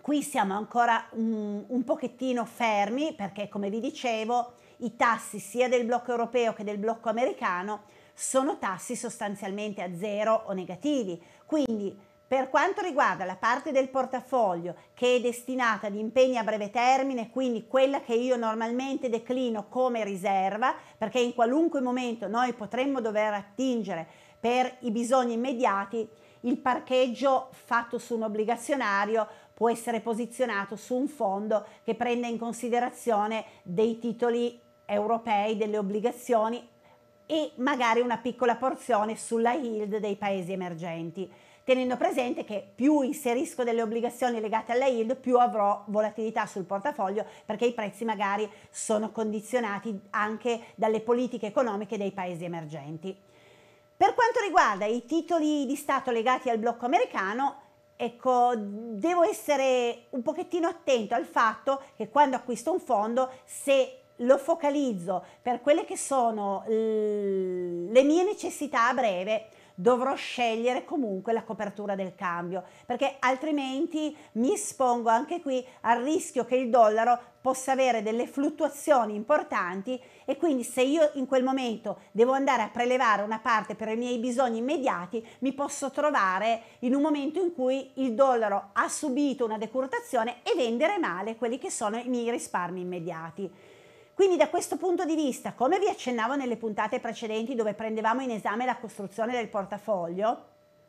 qui siamo ancora un, un pochettino fermi perché, come vi dicevo, i tassi sia del blocco europeo che del blocco americano sono tassi sostanzialmente a zero o negativi. Quindi, per quanto riguarda la parte del portafoglio che è destinata ad impegni a breve termine, quindi quella che io normalmente declino come riserva, perché in qualunque momento noi potremmo dover attingere per i bisogni immediati, il parcheggio fatto su un obbligazionario può essere posizionato su un fondo che prende in considerazione dei titoli europei, delle obbligazioni e magari una piccola porzione sulla yield dei paesi emergenti, tenendo presente che più inserisco delle obbligazioni legate alla yield, più avrò volatilità sul portafoglio perché i prezzi magari sono condizionati anche dalle politiche economiche dei paesi emergenti. Per quanto riguarda i titoli di Stato legati al blocco americano, ecco, devo essere un pochettino attento al fatto che quando acquisto un fondo, se lo focalizzo per quelle che sono le mie necessità a breve, dovrò scegliere comunque la copertura del cambio, perché altrimenti mi espongo anche qui al rischio che il dollaro possa avere delle fluttuazioni importanti e quindi se io in quel momento devo andare a prelevare una parte per i miei bisogni immediati, mi posso trovare in un momento in cui il dollaro ha subito una decurtazione e vendere male quelli che sono i miei risparmi immediati. Quindi da questo punto di vista, come vi accennavo nelle puntate precedenti dove prendevamo in esame la costruzione del portafoglio,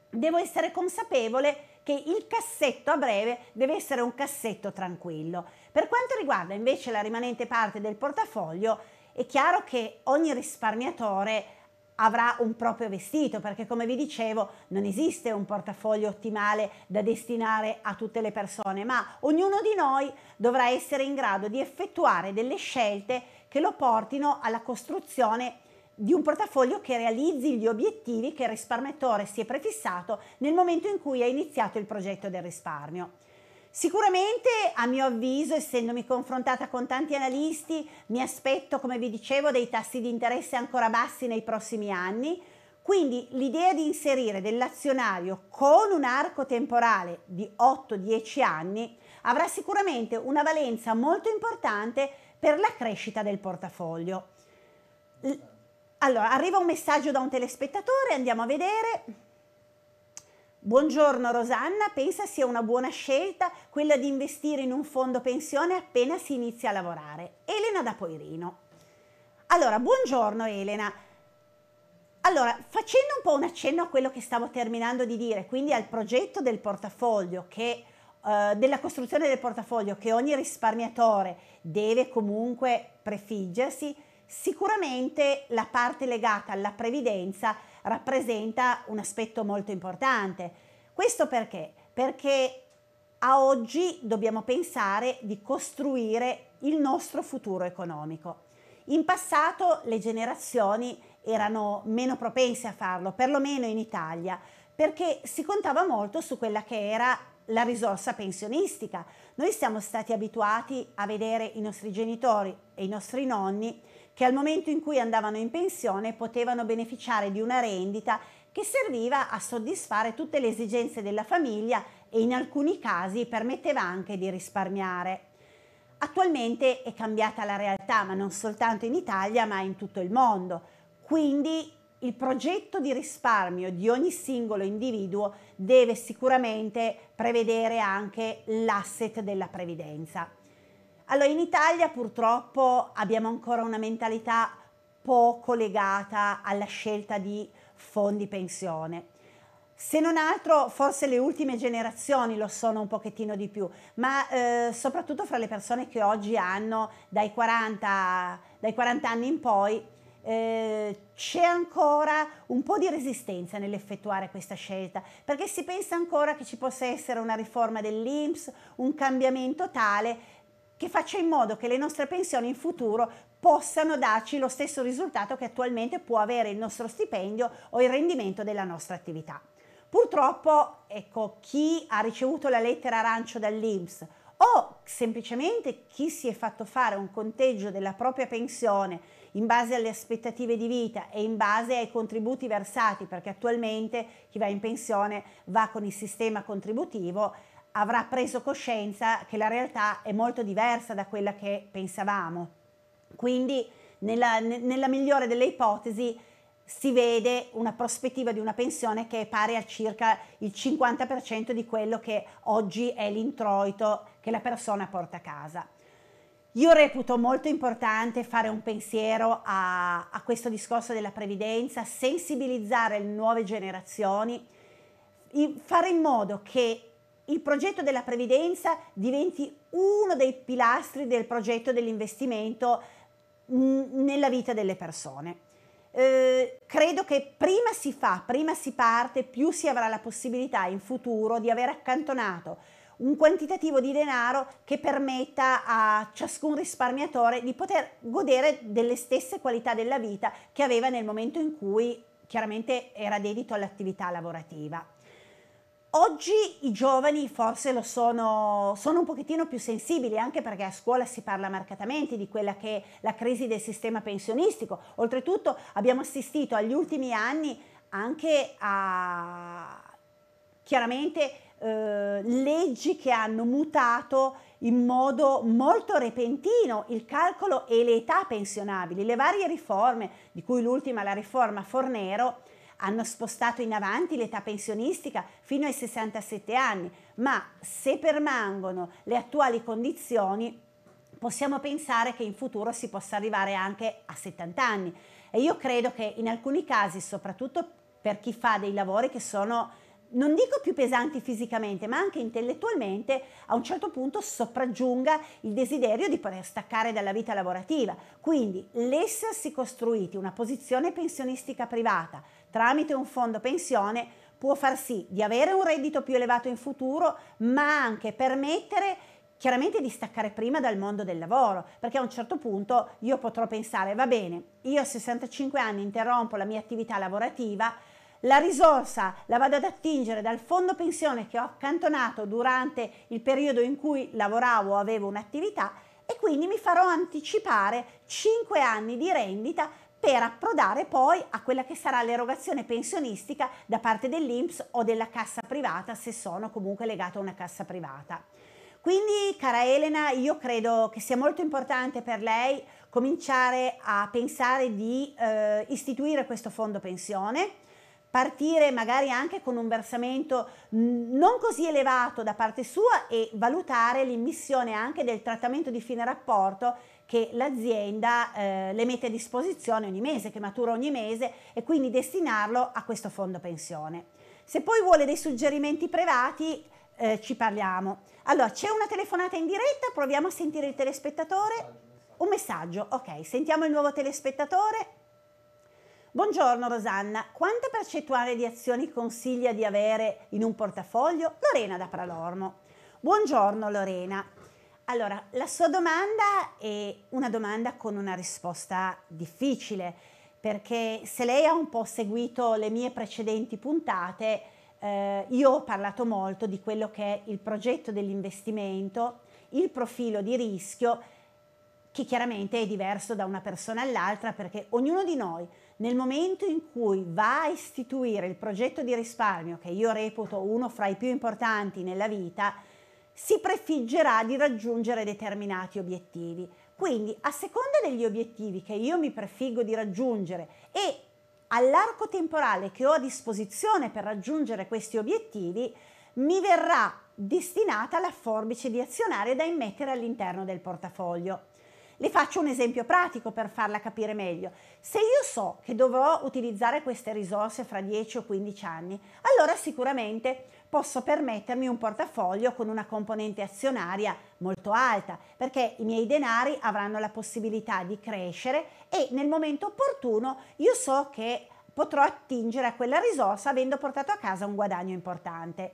devo essere consapevole che il cassetto a breve deve essere un cassetto tranquillo per quanto riguarda invece la rimanente parte del portafoglio, è chiaro che ogni risparmiatore avrà un proprio vestito, perché come vi dicevo non esiste un portafoglio ottimale da destinare a tutte le persone, ma ognuno di noi dovrà essere in grado di effettuare delle scelte che lo portino alla costruzione di un portafoglio che realizzi gli obiettivi che il risparmiatore si è prefissato nel momento in cui ha iniziato il progetto del risparmio. Sicuramente, a mio avviso, essendomi confrontata con tanti analisti, mi aspetto, come vi dicevo, dei tassi di interesse ancora bassi nei prossimi anni. Quindi l'idea di inserire dell'azionario con un arco temporale di 8-10 anni avrà sicuramente una valenza molto importante per la crescita del portafoglio. Allora, arriva un messaggio da un telespettatore, andiamo a vedere. Buongiorno Rosanna, pensa sia una buona scelta quella di investire in un fondo pensione appena si inizia a lavorare. Elena da Poirino. Allora, buongiorno Elena. Allora, facendo un po' un accenno a quello che stavo terminando di dire, quindi al progetto del portafoglio che eh, della costruzione del portafoglio che ogni risparmiatore deve comunque prefiggersi, sicuramente la parte legata alla previdenza rappresenta un aspetto molto importante. Questo perché? Perché a oggi dobbiamo pensare di costruire il nostro futuro economico. In passato le generazioni erano meno propense a farlo, perlomeno in Italia, perché si contava molto su quella che era la risorsa pensionistica. Noi siamo stati abituati a vedere i nostri genitori e i nostri nonni che al momento in cui andavano in pensione potevano beneficiare di una rendita che serviva a soddisfare tutte le esigenze della famiglia e in alcuni casi permetteva anche di risparmiare. Attualmente è cambiata la realtà, ma non soltanto in Italia, ma in tutto il mondo. Quindi il progetto di risparmio di ogni singolo individuo deve sicuramente prevedere anche l'asset della previdenza. Allora, in Italia purtroppo abbiamo ancora una mentalità poco legata alla scelta di fondi pensione. Se non altro, forse le ultime generazioni lo sono un pochettino di più, ma eh, soprattutto fra le persone che oggi hanno dai 40, dai 40 anni in poi, eh, c'è ancora un po' di resistenza nell'effettuare questa scelta, perché si pensa ancora che ci possa essere una riforma dell'INPS, un cambiamento tale che faccia in modo che le nostre pensioni in futuro possano darci lo stesso risultato che attualmente può avere il nostro stipendio o il rendimento della nostra attività. Purtroppo, ecco, chi ha ricevuto la lettera arancio dall'Inps o semplicemente chi si è fatto fare un conteggio della propria pensione in base alle aspettative di vita e in base ai contributi versati, perché attualmente chi va in pensione va con il sistema contributivo avrà preso coscienza che la realtà è molto diversa da quella che pensavamo. Quindi nella, nella migliore delle ipotesi si vede una prospettiva di una pensione che è pari a circa il 50% di quello che oggi è l'introito che la persona porta a casa. Io reputo molto importante fare un pensiero a, a questo discorso della previdenza, sensibilizzare le nuove generazioni, fare in modo che il progetto della previdenza diventi uno dei pilastri del progetto dell'investimento mm, nella vita delle persone. Eh, credo che prima si fa, prima si parte, più si avrà la possibilità in futuro di aver accantonato un quantitativo di denaro che permetta a ciascun risparmiatore di poter godere delle stesse qualità della vita che aveva nel momento in cui chiaramente era dedito all'attività lavorativa. Oggi i giovani forse lo sono, sono un pochettino più sensibili, anche perché a scuola si parla marcatamente di quella che è la crisi del sistema pensionistico. Oltretutto abbiamo assistito agli ultimi anni anche a chiaramente eh, leggi che hanno mutato in modo molto repentino il calcolo e le età pensionabili. Le varie riforme, di cui l'ultima la riforma Fornero, hanno spostato in avanti l'età pensionistica fino ai 67 anni, ma se permangono le attuali condizioni possiamo pensare che in futuro si possa arrivare anche a 70 anni e io credo che in alcuni casi, soprattutto per chi fa dei lavori che sono non dico più pesanti fisicamente, ma anche intellettualmente, a un certo punto sopraggiunga il desiderio di poter staccare dalla vita lavorativa. Quindi l'essersi costruiti una posizione pensionistica privata tramite un fondo pensione può far sì di avere un reddito più elevato in futuro, ma anche permettere chiaramente di staccare prima dal mondo del lavoro, perché a un certo punto io potrò pensare, va bene, io a 65 anni interrompo la mia attività lavorativa, la risorsa la vado ad attingere dal fondo pensione che ho accantonato durante il periodo in cui lavoravo o avevo un'attività e quindi mi farò anticipare 5 anni di rendita per approdare poi a quella che sarà l'erogazione pensionistica da parte dell'INPS o della cassa privata se sono comunque legato a una cassa privata. Quindi, cara Elena, io credo che sia molto importante per lei cominciare a pensare di eh, istituire questo fondo pensione, partire magari anche con un versamento non così elevato da parte sua e valutare l'immissione anche del trattamento di fine rapporto che l'azienda eh, le mette a disposizione ogni mese, che matura ogni mese e quindi destinarlo a questo fondo pensione. Se poi vuole dei suggerimenti privati eh, ci parliamo. Allora, c'è una telefonata in diretta, proviamo a sentire il telespettatore. Un messaggio, ok, sentiamo il nuovo telespettatore. Buongiorno Rosanna, quanta percentuale di azioni consiglia di avere in un portafoglio? Lorena da Pralormo. Buongiorno Lorena, allora, la sua domanda è una domanda con una risposta difficile, perché se lei ha un po' seguito le mie precedenti puntate, eh, io ho parlato molto di quello che è il progetto dell'investimento, il profilo di rischio, che chiaramente è diverso da una persona all'altra, perché ognuno di noi nel momento in cui va a istituire il progetto di risparmio, che io reputo uno fra i più importanti nella vita, si prefiggerà di raggiungere determinati obiettivi. Quindi a seconda degli obiettivi che io mi prefiggo di raggiungere e all'arco temporale che ho a disposizione per raggiungere questi obiettivi, mi verrà destinata la forbice di azionario da immettere all'interno del portafoglio. Le faccio un esempio pratico per farla capire meglio. Se io so che dovrò utilizzare queste risorse fra 10 o 15 anni, allora sicuramente posso permettermi un portafoglio con una componente azionaria molto alta, perché i miei denari avranno la possibilità di crescere e nel momento opportuno io so che potrò attingere a quella risorsa avendo portato a casa un guadagno importante.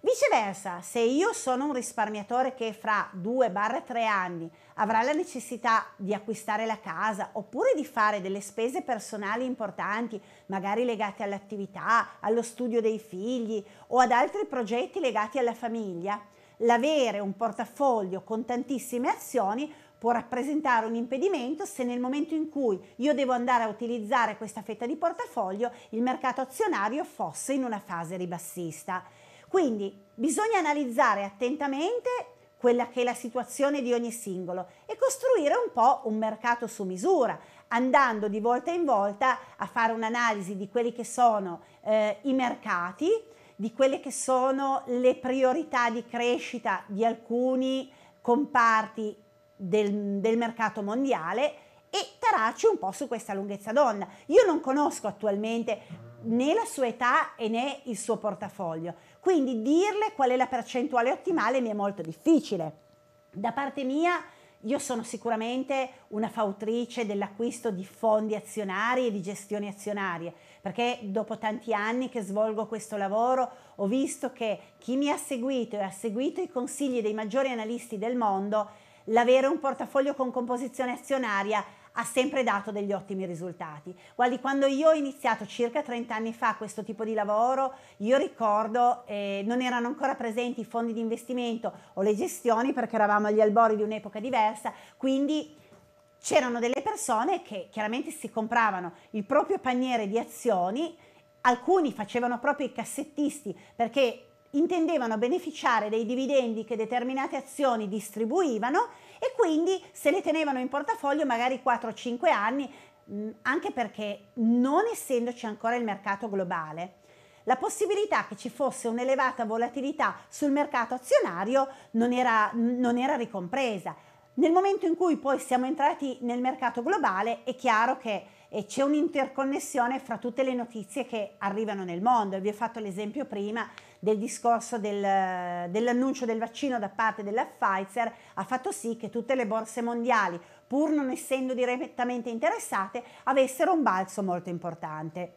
Viceversa, se io sono un risparmiatore che fra 2-3 anni avrà la necessità di acquistare la casa oppure di fare delle spese personali importanti, magari legate all'attività, allo studio dei figli o ad altri progetti legati alla famiglia, l'avere un portafoglio con tantissime azioni può rappresentare un impedimento se nel momento in cui io devo andare a utilizzare questa fetta di portafoglio il mercato azionario fosse in una fase ribassista. Quindi bisogna analizzare attentamente quella che è la situazione di ogni singolo e costruire un po' un mercato su misura, andando di volta in volta a fare un'analisi di quelli che sono eh, i mercati, di quelle che sono le priorità di crescita di alcuni comparti del, del mercato mondiale e tararci un po' su questa lunghezza d'onda. Io non conosco attualmente né la sua età né il suo portafoglio. Quindi dirle qual è la percentuale ottimale mi è molto difficile. Da parte mia io sono sicuramente una fautrice dell'acquisto di fondi azionari e di gestioni azionarie, perché dopo tanti anni che svolgo questo lavoro ho visto che chi mi ha seguito e ha seguito i consigli dei maggiori analisti del mondo, l'avere un portafoglio con composizione azionaria ha sempre dato degli ottimi risultati. Guardi, quando io ho iniziato circa 30 anni fa questo tipo di lavoro, io ricordo eh, non erano ancora presenti i fondi di investimento o le gestioni perché eravamo agli albori di un'epoca diversa, quindi c'erano delle persone che chiaramente si compravano il proprio paniere di azioni, alcuni facevano proprio i cassettisti perché intendevano beneficiare dei dividendi che determinate azioni distribuivano e quindi se le tenevano in portafoglio magari 4-5 anni, anche perché non essendoci ancora il mercato globale. La possibilità che ci fosse un'elevata volatilità sul mercato azionario non era, non era ricompresa. Nel momento in cui poi siamo entrati nel mercato globale è chiaro che eh, c'è un'interconnessione fra tutte le notizie che arrivano nel mondo. Vi ho fatto l'esempio prima del discorso del, dell'annuncio del vaccino da parte della Pfizer ha fatto sì che tutte le borse mondiali, pur non essendo direttamente interessate, avessero un balzo molto importante.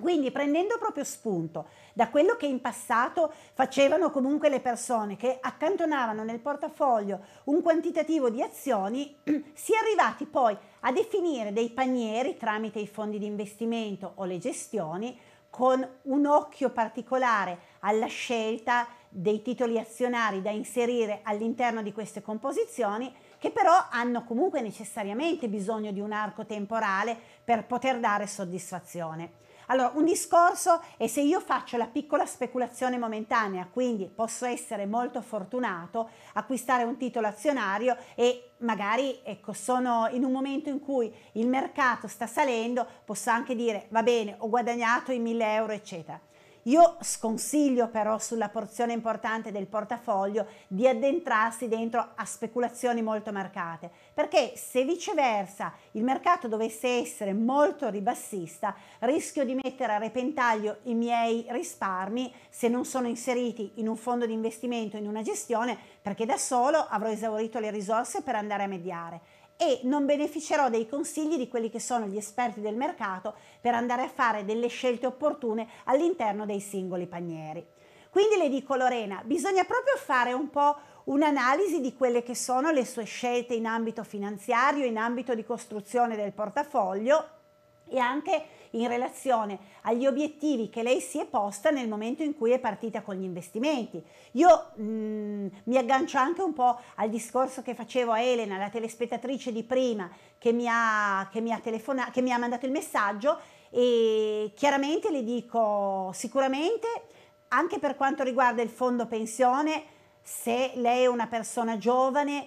Quindi prendendo proprio spunto da quello che in passato facevano comunque le persone che accantonavano nel portafoglio un quantitativo di azioni, si è arrivati poi a definire dei panieri tramite i fondi di investimento o le gestioni con un occhio particolare alla scelta dei titoli azionari da inserire all'interno di queste composizioni che però hanno comunque necessariamente bisogno di un arco temporale per poter dare soddisfazione. Allora, un discorso è se io faccio la piccola speculazione momentanea, quindi posso essere molto fortunato, acquistare un titolo azionario e magari ecco, sono in un momento in cui il mercato sta salendo, posso anche dire va bene, ho guadagnato i 1000 euro, eccetera. Io sconsiglio però sulla porzione importante del portafoglio di addentrarsi dentro a speculazioni molto marcate, perché se viceversa il mercato dovesse essere molto ribassista, rischio di mettere a repentaglio i miei risparmi se non sono inseriti in un fondo di investimento, in una gestione, perché da solo avrò esaurito le risorse per andare a mediare e non beneficerò dei consigli di quelli che sono gli esperti del mercato per andare a fare delle scelte opportune all'interno dei singoli panieri. Quindi le dico Lorena, bisogna proprio fare un po' un'analisi di quelle che sono le sue scelte in ambito finanziario, in ambito di costruzione del portafoglio e anche in relazione agli obiettivi che lei si è posta nel momento in cui è partita con gli investimenti. Io mh, mm, mi aggancio anche un po' al discorso che facevo a Elena, la telespettatrice di prima che mi ha, che mi ha, telefona- che mi ha mandato il messaggio e chiaramente le dico sicuramente anche per quanto riguarda il fondo pensione, se lei è una persona giovane,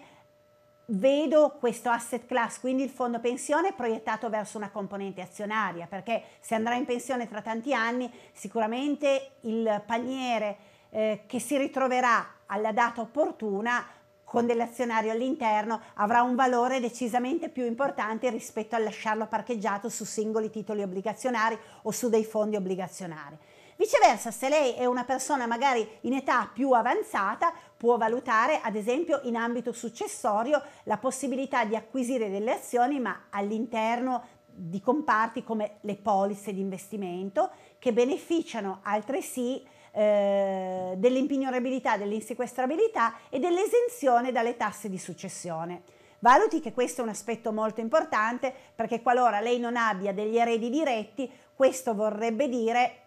vedo questo asset class, quindi il fondo pensione proiettato verso una componente azionaria, perché se andrà in pensione tra tanti anni, sicuramente il paniere eh, che si ritroverà alla data opportuna con dell'azionario all'interno avrà un valore decisamente più importante rispetto a lasciarlo parcheggiato su singoli titoli obbligazionari o su dei fondi obbligazionari. Viceversa, se lei è una persona magari in età più avanzata, può valutare ad esempio in ambito successorio la possibilità di acquisire delle azioni ma all'interno di comparti come le polizze di investimento che beneficiano altresì eh, dell'impignorabilità, dell'insequestrabilità e dell'esenzione dalle tasse di successione. Valuti che questo è un aspetto molto importante perché qualora lei non abbia degli eredi diretti, questo vorrebbe dire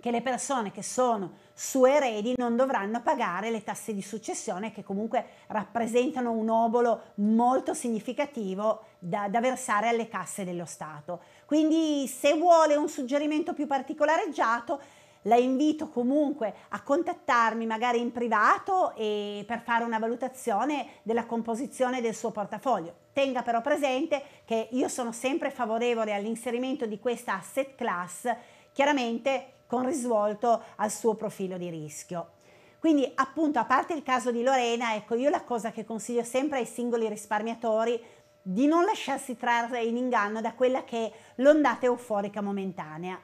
che le persone che sono sue eredi non dovranno pagare le tasse di successione che comunque rappresentano un obolo molto significativo da, da, versare alle casse dello Stato. Quindi se vuole un suggerimento più particolareggiato la invito comunque a contattarmi magari in privato e per fare una valutazione della composizione del suo portafoglio. Tenga però presente che io sono sempre favorevole all'inserimento di questa asset class, chiaramente con risvolto al suo profilo di rischio. Quindi appunto a parte il caso di Lorena, ecco io la cosa che consiglio sempre ai singoli risparmiatori di non lasciarsi trarre in inganno da quella che è l'ondata euforica momentanea.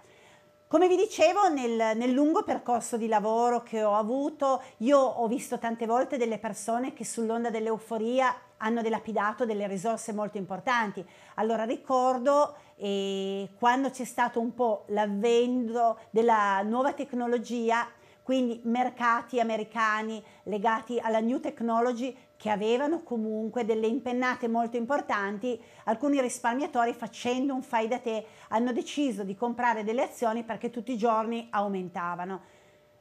Come vi dicevo, nel, nel, lungo percorso di lavoro che ho avuto, io ho visto tante volte delle persone che sull'onda dell'euforia hanno delapidato delle risorse molto importanti. Allora ricordo e quando c'è stato un po' l'avvento della nuova tecnologia, quindi mercati americani legati alla new technology che avevano comunque delle impennate molto importanti, alcuni risparmiatori facendo un fai da te hanno deciso di comprare delle azioni perché tutti i giorni aumentavano.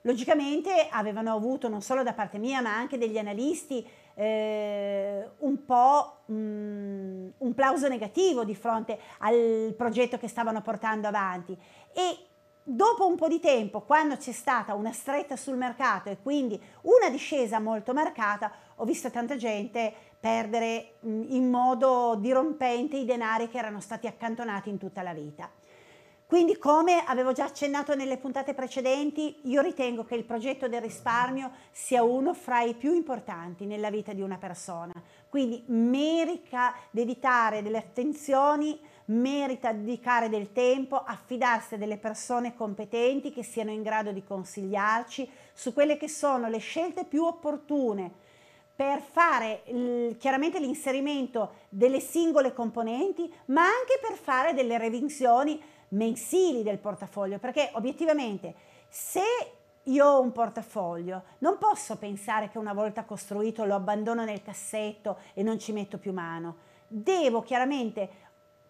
Logicamente avevano avuto non solo da parte mia ma anche degli analisti eh, un po' mh, mm, un plauso negativo di fronte al progetto che stavano portando avanti e dopo un po' di tempo, quando c'è stata una stretta sul mercato e quindi una discesa molto marcata, ho visto tanta gente perdere mh, mm, in modo dirompente i denari che erano stati accantonati in tutta la vita. Quindi come avevo già accennato nelle puntate precedenti, io ritengo che il progetto del risparmio sia uno fra i più importanti nella vita di una persona. Quindi merita dedicare delle attenzioni, merita dedicare del tempo, affidarsi a delle persone competenti che siano in grado di consigliarci su quelle che sono le scelte più opportune per fare chiaramente l'inserimento delle singole componenti, ma anche per fare delle revisioni mensili del portafoglio, perché obiettivamente se io ho un portafoglio, non posso pensare che una volta costruito lo abbandono nel cassetto e non ci metto più mano. Devo chiaramente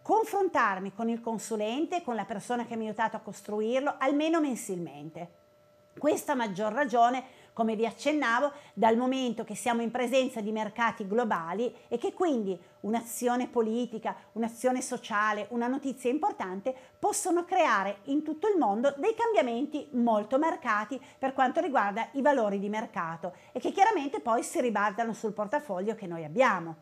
confrontarmi con il consulente, con la persona che mi ha aiutato a costruirlo, almeno mensilmente. Questa maggior ragione come vi accennavo, dal momento che siamo in presenza di mercati globali e che quindi un'azione politica, un'azione sociale, una notizia importante possono creare in tutto il mondo dei cambiamenti molto marcati per quanto riguarda i valori di mercato e che chiaramente poi si ribaltano sul portafoglio che noi abbiamo.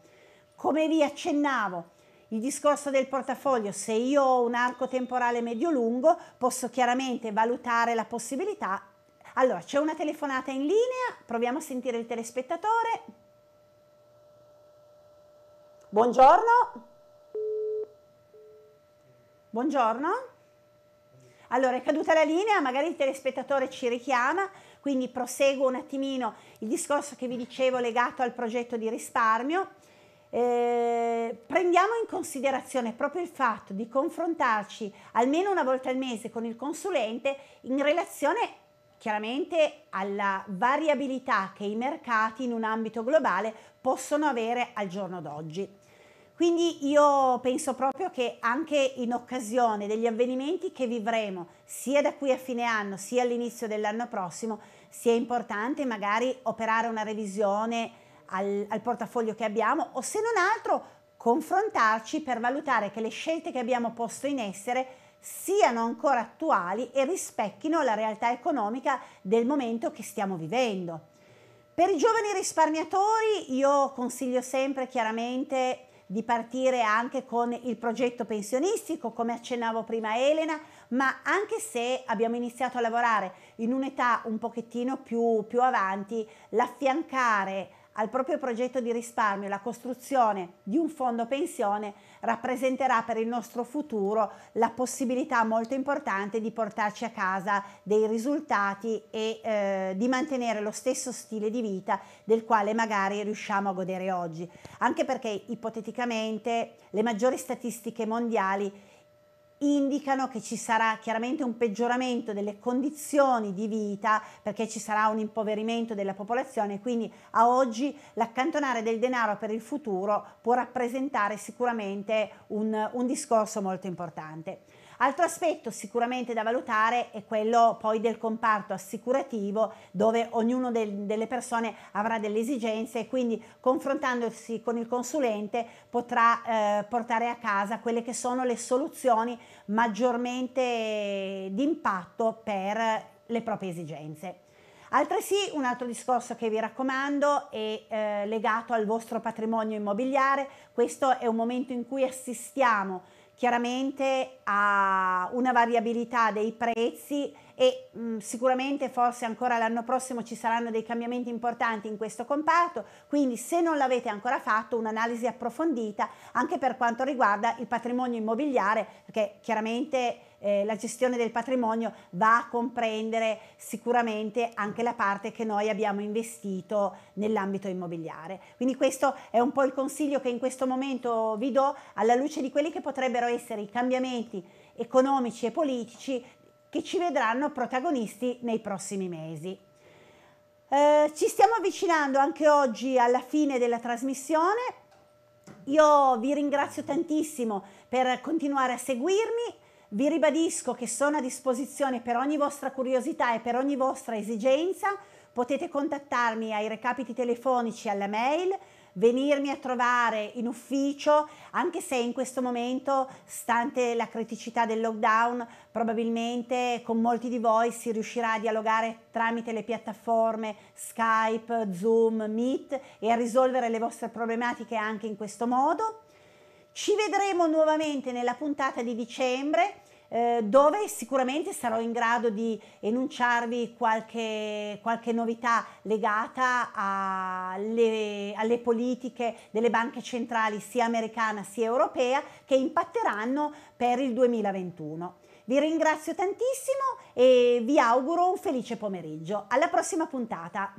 Come vi accennavo, il discorso del portafoglio, se io ho un arco temporale medio-lungo, posso chiaramente valutare la possibilità allora, c'è una telefonata in linea, proviamo a sentire il telespettatore. Buongiorno. Buongiorno. Allora, è caduta la linea, magari il telespettatore ci richiama, quindi proseguo un attimino il discorso che vi dicevo legato al progetto di risparmio. Eh, prendiamo in considerazione proprio il fatto di confrontarci almeno una volta al mese con il consulente in relazione chiaramente alla variabilità che i mercati in un ambito globale possono avere al giorno d'oggi. Quindi io penso proprio che anche in occasione degli avvenimenti che vivremo sia da qui a fine anno sia all'inizio dell'anno prossimo sia importante magari operare una revisione al, al, portafoglio che abbiamo o se non altro confrontarci per valutare che le scelte che abbiamo posto in essere siano ancora attuali e rispecchino la realtà economica del momento che stiamo vivendo. Per i giovani risparmiatori io consiglio sempre chiaramente di partire anche con il progetto pensionistico, come accennavo prima Elena, ma anche se abbiamo iniziato a lavorare in un'età un pochettino più, più avanti, l'affiancare al proprio progetto di risparmio la costruzione di un fondo pensione rappresenterà per il nostro futuro la possibilità molto importante di portarci a casa dei risultati e eh, di mantenere lo stesso stile di vita del quale magari riusciamo a godere oggi. Anche perché ipoteticamente le maggiori statistiche mondiali indicano che ci sarà chiaramente un peggioramento delle condizioni di vita perché ci sarà un impoverimento della popolazione, quindi a oggi l'accantonare del denaro per il futuro può rappresentare sicuramente un, un discorso molto importante. Altro aspetto sicuramente da valutare è quello poi del comparto assicurativo dove ognuno del, delle persone avrà delle esigenze e quindi confrontandosi con il consulente potrà eh, portare a casa quelle che sono le soluzioni maggiormente d'impatto per le proprie esigenze. Altresì un altro discorso che vi raccomando è eh, legato al vostro patrimonio immobiliare, questo è un momento in cui assistiamo chiaramente ha una variabilità dei prezzi e mh, mm, sicuramente forse ancora l'anno prossimo ci saranno dei cambiamenti importanti in questo comparto, quindi se non l'avete ancora fatto un'analisi approfondita anche per quanto riguarda il patrimonio immobiliare, perché chiaramente eh, la gestione del patrimonio va a comprendere sicuramente anche la parte che noi abbiamo investito nell'ambito immobiliare. Quindi questo è un po' il consiglio che in questo momento vi do alla luce di quelli che potrebbero essere i cambiamenti economici e politici che ci vedranno protagonisti nei prossimi mesi. Eh, ci stiamo avvicinando anche oggi alla fine della trasmissione. Io vi ringrazio tantissimo per continuare a seguirmi. Vi ribadisco che sono a disposizione per ogni vostra curiosità e per ogni vostra esigenza. Potete contattarmi ai recapiti telefonici alla mail venirmi a trovare in ufficio, anche se in questo momento, stante la criticità del lockdown, probabilmente con molti di voi si riuscirà a dialogare tramite le piattaforme Skype, Zoom, Meet e a risolvere le vostre problematiche anche in questo modo. Ci vedremo nuovamente nella puntata di dicembre eh, dove sicuramente sarò in grado di enunciarvi qualche, qualche novità legata alle, alle politiche delle banche centrali sia americana sia europea che impatteranno per il 2021. Vi ringrazio tantissimo e vi auguro un felice pomeriggio. Alla prossima puntata!